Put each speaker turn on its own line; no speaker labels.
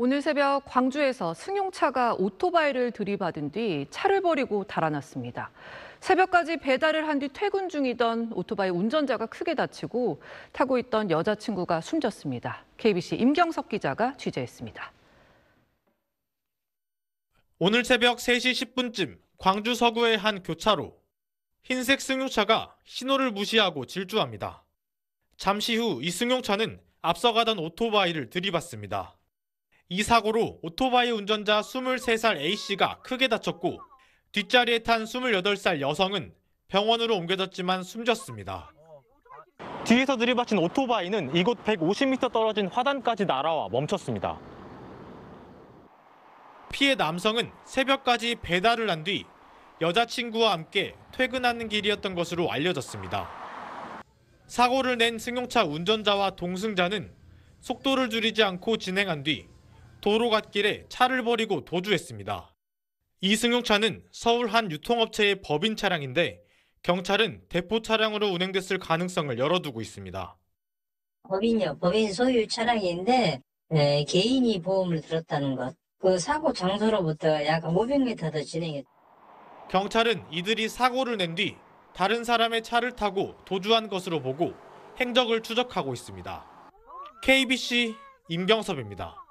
오늘 새벽 광주에서 승용차가 오토바이를 들이받은 뒤 차를 버리고 달아났습니다. 새벽까지 배달을 한 뒤 퇴근 중이던 오토바이 운전자가 크게 다치고 타고 있던 여자친구가 숨졌습니다. KBC 임경석 기자가 취재했습니다.
오늘 새벽 3시 10분쯤 광주 서구의 한 교차로 흰색 승용차가 신호를 무시하고 질주합니다. 잠시 후 이 승용차는 앞서가던 오토바이를 들이받습니다. 이 사고로 오토바이 운전자 23살 A씨가 크게 다쳤고 뒷자리에 탄 28살 여성은 병원으로 옮겨졌지만 숨졌습니다. 뒤에서 들이받친 오토바이는 이곳 150m 떨어진 화단까지 날아와 멈췄습니다. 피해 남성은 새벽까지 배달을 한 뒤 여자친구와 함께 퇴근하는 길이었던 것으로 알려졌습니다. 사고를 낸 승용차 운전자와 동승자는 속도를 줄이지 않고 진행한 뒤 도로갓길에 차를 버리고 도주했습니다. 이승용 차는 서울 한 유통업체의 법인 차량인데 경찰은 대포 차량으로 운행됐을 가능성을 열어두고 있습니다.
법인이요. 법인 소유 차량인데 네, 개인이 보험을 들었다는 것. 그 사고 장소로부터 약 500m 더 진행했.
경찰은 이들이 사고를 낸 뒤 다른 사람의 차를 타고 도주한 것으로 보고
행적을 추적하고 있습니다. KBC 임경섭입니다.